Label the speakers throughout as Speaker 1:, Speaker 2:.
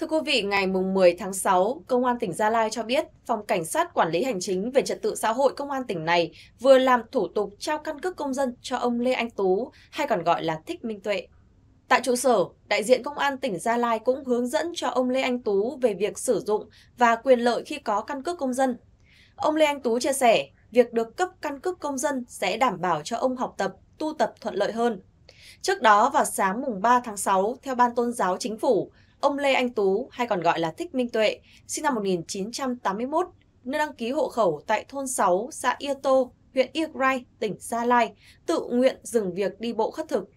Speaker 1: Thưa quý vị, ngày 10 tháng 6, Công an tỉnh Gia Lai cho biết Phòng Cảnh sát Quản lý Hành chính về Trật tự xã hội Công an tỉnh này vừa làm thủ tục trao căn cước công dân cho ông Lê Anh Tú, hay còn gọi là Thích Minh Tuệ. Tại trụ sở, đại diện Công an tỉnh Gia Lai cũng hướng dẫn cho ông Lê Anh Tú về việc sử dụng và quyền lợi khi có căn cước công dân. Ông Lê Anh Tú chia sẻ, việc được cấp căn cước công dân sẽ đảm bảo cho ông học tập, tu tập thuận lợi hơn. Trước đó vào sáng mùng 3 tháng 6, theo Ban Tôn giáo Chính phủ, Ông Lê Anh Tú, hay còn gọi là Thích Minh Tuệ, sinh năm 1981, nơi đăng ký hộ khẩu tại thôn 6, xã Ia Tô, huyện Rai, tỉnh Gia Lai, tự nguyện dừng việc đi bộ khất thực.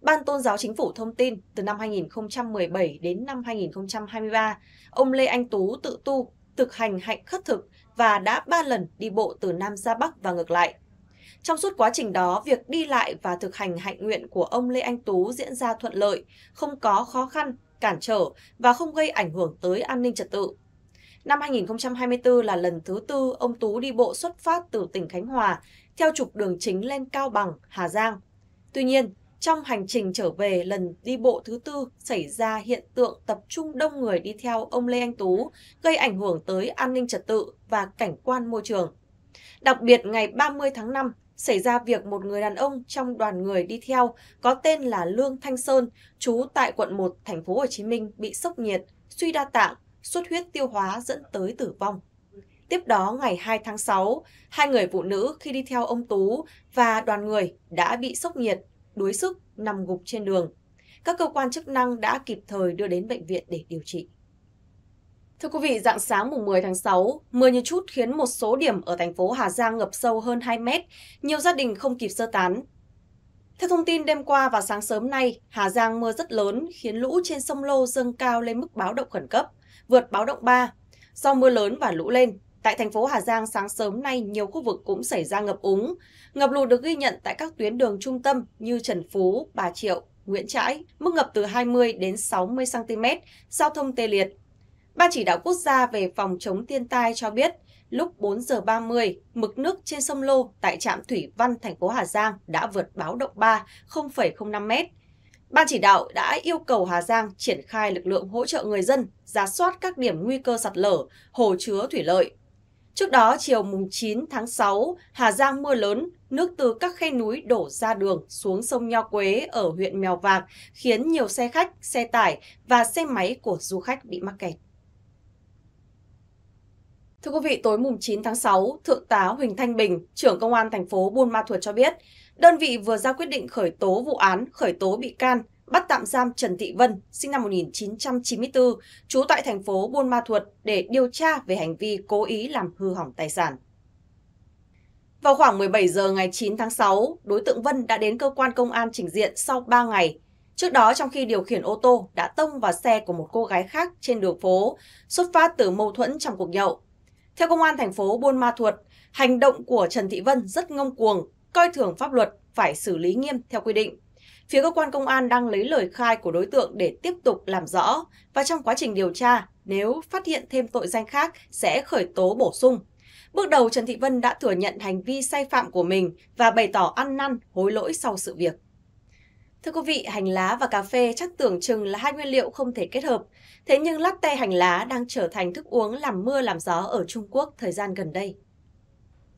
Speaker 1: Ban Tôn giáo Chính phủ thông tin, từ năm 2017 đến năm 2023, ông Lê Anh Tú tự tu, thực hành hạnh khất thực và đã 3 lần đi bộ từ Nam ra Bắc và ngược lại. Trong suốt quá trình đó, việc đi lại và thực hành hạnh nguyện của ông Lê Anh Tú diễn ra thuận lợi, không có khó khăn cản trở và không gây ảnh hưởng tới an ninh trật tự. Năm 2024 là lần thứ tư ông Tú đi bộ xuất phát từ tỉnh Khánh Hòa theo trục đường chính lên Cao Bằng, Hà Giang. Tuy nhiên, trong hành trình trở về lần đi bộ thứ tư xảy ra hiện tượng tập trung đông người đi theo ông Lê Anh Tú gây ảnh hưởng tới an ninh trật tự và cảnh quan môi trường. Đặc biệt ngày 30 tháng 5, xảy ra việc một người đàn ông trong đoàn người đi theo có tên là Lương Thanh Sơn, trú tại quận 1 thành phố Hồ Chí Minh bị sốc nhiệt, suy đa tạng, xuất huyết tiêu hóa dẫn tới tử vong. Tiếp đó ngày 2 tháng 6, hai người phụ nữ khi đi theo ông Tú và đoàn người đã bị sốc nhiệt, đuối sức, nằm gục trên đường. Các cơ quan chức năng đã kịp thời đưa đến bệnh viện để điều trị. Thưa quý vị, dạng sáng mùng 10 tháng 6, mưa như chút khiến một số điểm ở thành phố Hà Giang ngập sâu hơn 2 mét, nhiều gia đình không kịp sơ tán. Theo thông tin đêm qua và sáng sớm nay, Hà Giang mưa rất lớn khiến lũ trên sông Lô dâng cao lên mức báo động khẩn cấp, vượt báo động 3. Do mưa lớn và lũ lên, tại thành phố Hà Giang sáng sớm nay nhiều khu vực cũng xảy ra ngập úng. Ngập lụt được ghi nhận tại các tuyến đường trung tâm như Trần Phú, Bà Triệu, Nguyễn Trãi, mức ngập từ 20 đến 60 cm, giao thông tê liệt, Ban chỉ đạo quốc gia về phòng chống thiên tai cho biết, lúc 4 giờ 30, mực nước trên sông Lô tại trạm Thủy Văn, thành phố Hà Giang đã vượt báo động 3, 0,05 mét. Ban chỉ đạo đã yêu cầu Hà Giang triển khai lực lượng hỗ trợ người dân, giả soát các điểm nguy cơ sạt lở, hồ chứa thủy lợi. Trước đó, chiều mùng 9 tháng 6, Hà Giang mưa lớn, nước từ các khe núi đổ ra đường xuống sông Nho Quế ở huyện Mèo Vạc, khiến nhiều xe khách, xe tải và xe máy của du khách bị mắc kẹt. Thưa quý vị, tối mùng 9 tháng 6, Thượng tá Huỳnh Thanh Bình, trưởng công an thành phố Buôn Ma Thuột cho biết, đơn vị vừa ra quyết định khởi tố vụ án, khởi tố bị can, bắt tạm giam Trần Thị Vân, sinh năm 1994, trú tại thành phố Buôn Ma Thuột để điều tra về hành vi cố ý làm hư hỏng tài sản. Vào khoảng 17 giờ ngày 9 tháng 6, đối tượng Vân đã đến cơ quan công an trình diện sau 3 ngày. Trước đó, trong khi điều khiển ô tô, đã tông vào xe của một cô gái khác trên đường phố, xuất phát từ mâu thuẫn trong cuộc nhậu. Theo Công an thành phố Buôn Ma Thuột, hành động của Trần Thị Vân rất ngông cuồng, coi thường pháp luật, phải xử lý nghiêm theo quy định. Phía cơ quan công an đang lấy lời khai của đối tượng để tiếp tục làm rõ và trong quá trình điều tra, nếu phát hiện thêm tội danh khác sẽ khởi tố bổ sung. Bước đầu Trần Thị Vân đã thừa nhận hành vi sai phạm của mình và bày tỏ ăn năn hối lỗi sau sự việc. Thưa quý vị, hành lá và cà phê chắc tưởng chừng là hai nguyên liệu không thể kết hợp. Thế nhưng latte hành lá đang trở thành thức uống làm mưa làm gió ở Trung Quốc thời gian gần đây.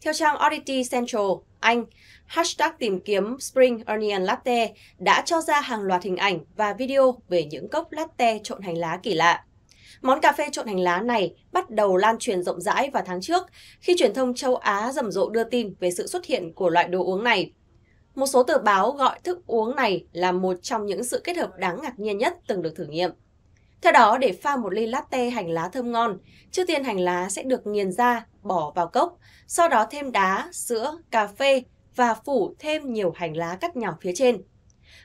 Speaker 1: Theo trang Oddity Central, Anh, hashtag tìm kiếm Spring Onion Latte đã cho ra hàng loạt hình ảnh và video về những cốc latte trộn hành lá kỳ lạ. Món cà phê trộn hành lá này bắt đầu lan truyền rộng rãi vào tháng trước khi truyền thông châu Á rầm rộ đưa tin về sự xuất hiện của loại đồ uống này. Một số tờ báo gọi thức uống này là một trong những sự kết hợp đáng ngạc nhiên nhất từng được thử nghiệm. Theo đó, để pha một ly latte hành lá thơm ngon, trước tiên hành lá sẽ được nghiền ra, bỏ vào cốc, sau đó thêm đá, sữa, cà phê và phủ thêm nhiều hành lá cắt nhỏ phía trên.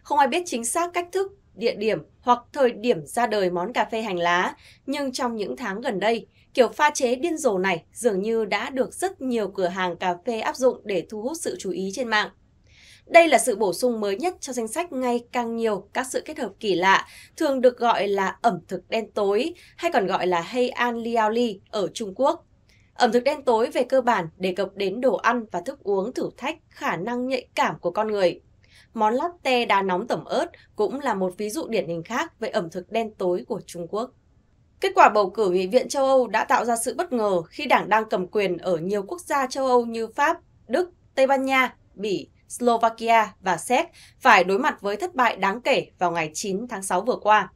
Speaker 1: Không ai biết chính xác cách thức, địa điểm hoặc thời điểm ra đời món cà phê hành lá, nhưng trong những tháng gần đây, kiểu pha chế điên rồ này dường như đã được rất nhiều cửa hàng cà phê áp dụng để thu hút sự chú ý trên mạng. Đây là sự bổ sung mới nhất cho danh sách ngày càng nhiều các sự kết hợp kỳ lạ, thường được gọi là ẩm thực đen tối hay còn gọi là Hei An Liao Li ở Trung Quốc. Ẩm thực đen tối về cơ bản đề cập đến đồ ăn và thức uống thử thách khả năng nhạy cảm của con người. Món latte đá nóng tẩm ớt cũng là một ví dụ điển hình khác về ẩm thực đen tối của Trung Quốc. Kết quả bầu cử Nghị viện châu Âu đã tạo ra sự bất ngờ khi đảng đang cầm quyền ở nhiều quốc gia châu Âu như Pháp, Đức, Tây Ban Nha, Bỉ, Slovakia và Séc phải đối mặt với thất bại đáng kể vào ngày 9 tháng 6 vừa qua.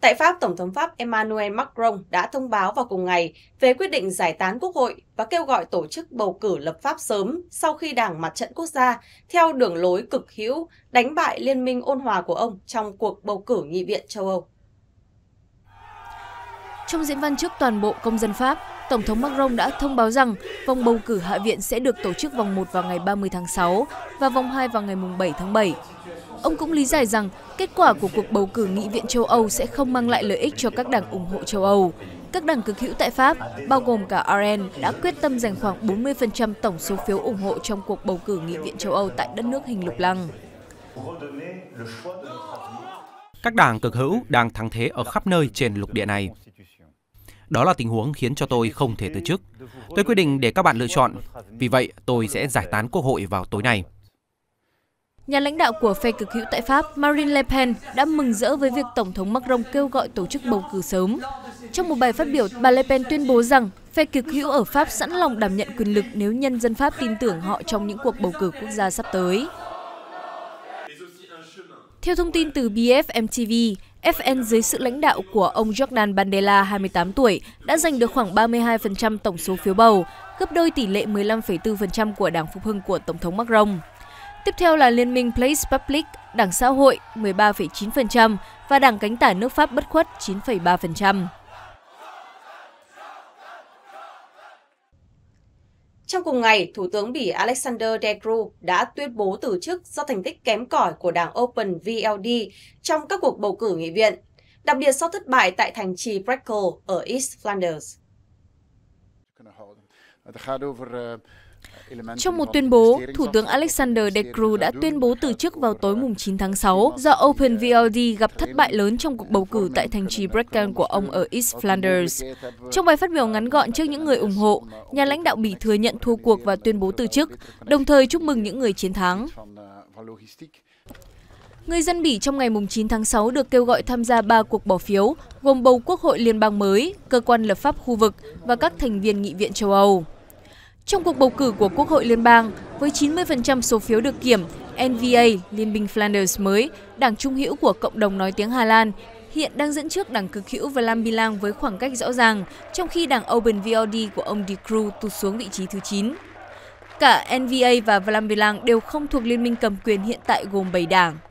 Speaker 1: Tại Pháp, Tổng thống Pháp Emmanuel Macron đã thông báo vào cùng ngày về quyết định giải tán Quốc hội và kêu gọi tổ chức bầu cử lập pháp sớm sau khi Đảng Mặt trận Quốc gia theo đường lối cực hữu đánh bại Liên minh ôn hòa của ông trong cuộc bầu cử nghị viện châu Âu.
Speaker 2: Trong diễn văn trước toàn bộ công dân Pháp, Tổng thống Macron đã thông báo rằng vòng bầu cử Hạ viện sẽ được tổ chức vòng 1 vào ngày 30 tháng 6 và vòng 2 vào ngày 7 tháng 7. Ông cũng lý giải rằng kết quả của cuộc bầu cử nghị viện châu Âu sẽ không mang lại lợi ích cho các đảng ủng hộ châu Âu. Các đảng cực hữu tại Pháp, bao gồm cả RN, đã quyết tâm giành khoảng 40% tổng số phiếu ủng hộ trong cuộc bầu cử nghị viện châu Âu tại đất nước hình lục lăng.
Speaker 1: Các đảng cực hữu đang thắng thế ở khắp nơi trên lục địa này. Đó là tình huống khiến cho tôi không thể từ chức.
Speaker 2: Tôi quyết định để các bạn lựa chọn. Vì vậy,
Speaker 1: tôi sẽ giải tán quốc hội vào tối nay.
Speaker 2: Nhà lãnh đạo của phe cực hữu tại Pháp Marine Le Pen đã mừng rỡ với việc Tổng thống Macron kêu gọi tổ chức bầu cử sớm. Trong một bài phát biểu, bà Le Pen tuyên bố rằng phe cực hữu ở Pháp sẵn lòng đảm nhận quyền lực nếu nhân dân Pháp tin tưởng họ trong những cuộc bầu cử quốc gia sắp tới. Theo thông tin từ BFM TV, FN dưới sự lãnh đạo của ông Jordan Bandela, 28 tuổi, đã giành được khoảng 32% tổng số phiếu bầu, gấp đôi tỷ lệ 15,4% của Đảng Phục hưng của Tổng thống Macron. Tiếp theo là Liên minh Place Public, Đảng Xã hội 13,9% và Đảng Cánh tả nước Pháp bất khuất 9,3%.
Speaker 1: Trong cùng ngày, Thủ tướng Bỉ Alexander De Croo đã tuyên bố từ chức do thành tích kém cỏi của đảng Open VLD trong các cuộc bầu cử nghị viện, đặc biệt sau thất bại tại thành trì Breckle ở East Flanders.
Speaker 2: Trong một tuyên bố, Thủ tướng Alexander De Croo đã tuyên bố từ chức vào tối 9 tháng 6 do OpenVLD gặp thất bại lớn trong cuộc bầu cử tại thành trì Brecon của ông ở East Flanders. Trong bài phát biểu ngắn gọn trước những người ủng hộ, nhà lãnh đạo Bỉ thừa nhận thua cuộc và tuyên bố từ chức, đồng thời chúc mừng những người chiến thắng. Người dân Bỉ trong ngày 9 tháng 6 được kêu gọi tham gia 3 cuộc bỏ phiếu, gồm bầu Quốc hội Liên bang mới, cơ quan lập pháp khu vực và các thành viên nghị viện châu Âu. Trong cuộc bầu cử của Quốc hội Liên bang, với 90% số phiếu được kiểm, NVA, Liên minh Flanders mới, đảng trung hữu của cộng đồng nói tiếng Hà Lan, hiện đang dẫn trước đảng cực hữu Vlam Bilang với khoảng cách rõ ràng, trong khi đảng Open VLD của ông De Croo tụt xuống vị trí thứ 9. Cả NVA và Vlam Bilang đều không thuộc liên minh cầm quyền hiện tại gồm 7 đảng.